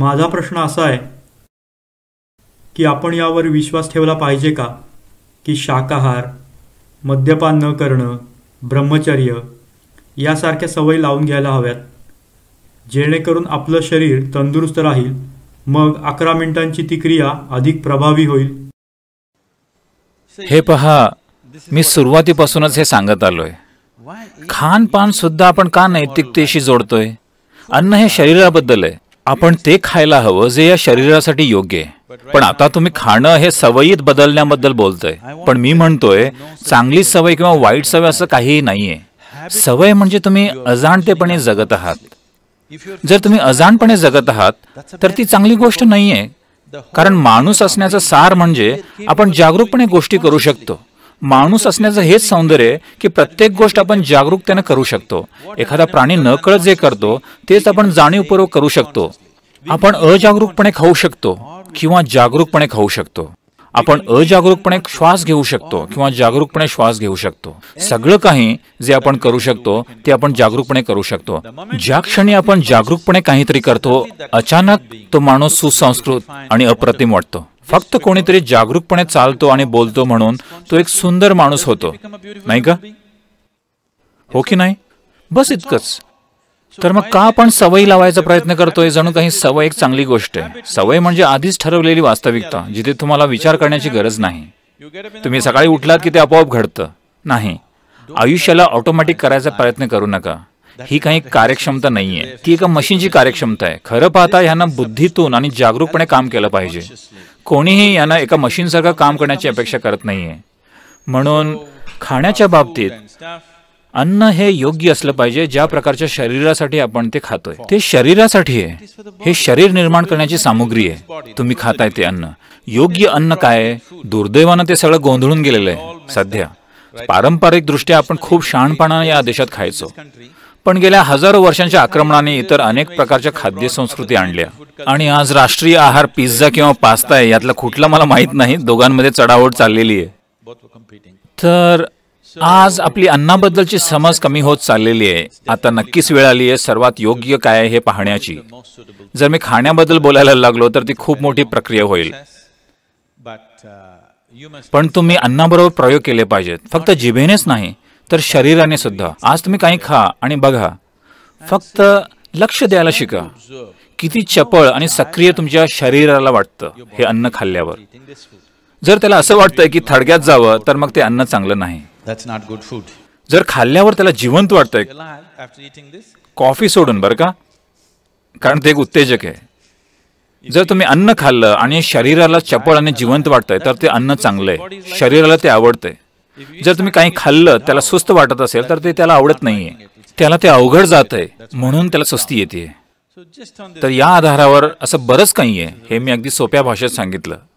माझा प्रश्न असा आहे की आपण यावर विश्वास ठेवला पाहिजे का की शाकाहार मद्यपान न करणं ब्रह्मचर्य यासारख्या सवयी लावून घ्यायला हव्यात जेणेकरून आपलं शरीर तंदुरुस्त राहील मग अकरा मिनिटांची ती क्रिया अधिक प्रभावी होईल हे पहा मी सुरुवातीपासूनच हे सांगत आलोय खानपान सुद्धा आपण का नैतिकतेशी जोडतोय अन्न हे शरीराबद्दल आहे आपण ते खायला हवं जे या शरीरासाठी योग्य आहे पण आता तुम्ही खाणं हे सवयीत बदलण्याबद्दल बोलतोय पण मी म्हणतोय चांगली सवय किंवा वाईट सवय असं काहीही नाहीये सवय म्हणजे तुम्ही अजाणतेपणे जगत आहात जर तुम्ही अजाणपणे जगत आहात तर ती चांगली गोष्ट नाहीये कारण माणूस असण्याचं सार म्हणजे आपण जागरूकपणे गोष्टी करू शकतो माणूस असण्याचं हेच सौंदर्य की प्रत्येक गोष्ट आपण जागरूकतेने करू शकतो एखादा प्राणी नकळत जे करतो तेच आपण जाणीवपूर्वक करू शकतो आपण अजागरूकपणे खाऊ शकतो किंवा जागरूकपणे खाऊ शकतो आपण अजागरूकपणे श्वास घेऊ शकतो किंवा जागरूकपणे श्वास घेऊ शकतो सगळं काही जे आपण करू शकतो ते आपण जागरूकपणे करू शकतो ज्या क्षणी आपण जागरूकपणे काहीतरी करतो अचानक तो माणूस सुसंस्कृत आणि अप्रतिम वाटतो फक्त कोणीतरी जागरूकपणे चालतो आणि बोलतो म्हणून तो एक सुंदर माणूस होतो नाही का हो की नाही बस इतकंच तर मग का आपण सवयी लावायचा प्रयत्न करतोय जणू काही सवय एक चांगली गोष्ट आहे सवय म्हणजे आधीच ठरवलेली वास्तविकता जिथे तुम्हाला विचार करण्याची गरज नाही तुम्ही सकाळी उठलात की ते आपोआप घडतं नाही आयुष्याला ऑटोमॅटिक करायचा प्रयत्न करू नका ही काही कार्यक्षमता नाही आहे ती एका मशीनची कार्यक्षमता आहे खरं पाहता यांना बुद्धीतून आणि जागरूकपणे काम केलं पाहिजे कोणीही यांना एका मशीनसारखं काम करण्याची अपेक्षा करत नाहीये म्हणून खाण्याच्या बाबतीत अन्न हे योग्य असलं पाहिजे ज्या प्रकारच्या शरीरासाठी आपण ते खातोय ते शरीरासाठी आहे हे शरीर निर्माण करण्याची सामुग्री आहे तुम्ही खाताय ते अन्न योग्य अन्न काय दुर्दैवानं ते सगळं गोंधळून गेलेलं आहे सध्या पारंपरिक दृष्ट्या आपण खूप शहाणपणा या देशात खायचो पण गेल्या हजारो वर्षांच्या आक्रमणाने इतर अनेक प्रकारच्या खाद्य संस्कृती आणल्या आणि आज राष्ट्रीय आहार पिझ्झा किंवा पास्ता आहे यातला कुठला मला माहित नाही दोघांमध्ये चढावड चाललेली आहे तर आज आपली अन्नाबद्दलची समज कमी होत चाललेली आहे आता नक्कीच वेळ आली आहे सर्वात योग्य काय आहे हे पाहण्याची जर मी खाण्याबद्दल बोलायला लागलो तर ती खूप मोठी प्रक्रिया होईल पण तुम्ही अन्नाबरोबर प्रयोग केले पाहिजेत फक्त जिभेनेच नाही तर शरीराने सुद्धा आज तुम्ही काही खा आणि बघा फक्त लक्ष द्यायला शिका किती चपळ आणि सक्रिय तुमच्या शरीराला वाटतं हे अन्न खाल्ल्यावर जर त्याला असं वाटतंय की थडग्यात जावं तर मग ते अन्न चांगलं नाही जर खाल्ल्यावर त्याला जिवंत वाटतंय कॉफी सोडून बरं का कारण ते एक उत्तेजक आहे जर तुम्ही अन्न खाल्लं आणि शरीराला चपळ आणि जिवंत वाटतंय तर ते अन्न चांगलंय आहे शरीराला ते आवडतंय जर तुम्ही काही खाल्लं त्याला सुस्त वाटत असेल तर ते त्याला आवडत नाहीये त्याला ते अवघड जात आहे म्हणून त्याला स्वस्ती येते तर या आधारावर असं बरंच काही आहे हे मी अगदी सोप्या भाषेत सांगितलं